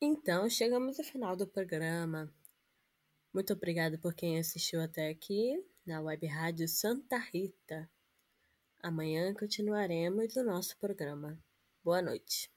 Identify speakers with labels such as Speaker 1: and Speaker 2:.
Speaker 1: Então, chegamos ao final do programa. Muito obrigado por quem assistiu até aqui na Web Rádio Santa Rita. Amanhã continuaremos o nosso programa. Boa noite.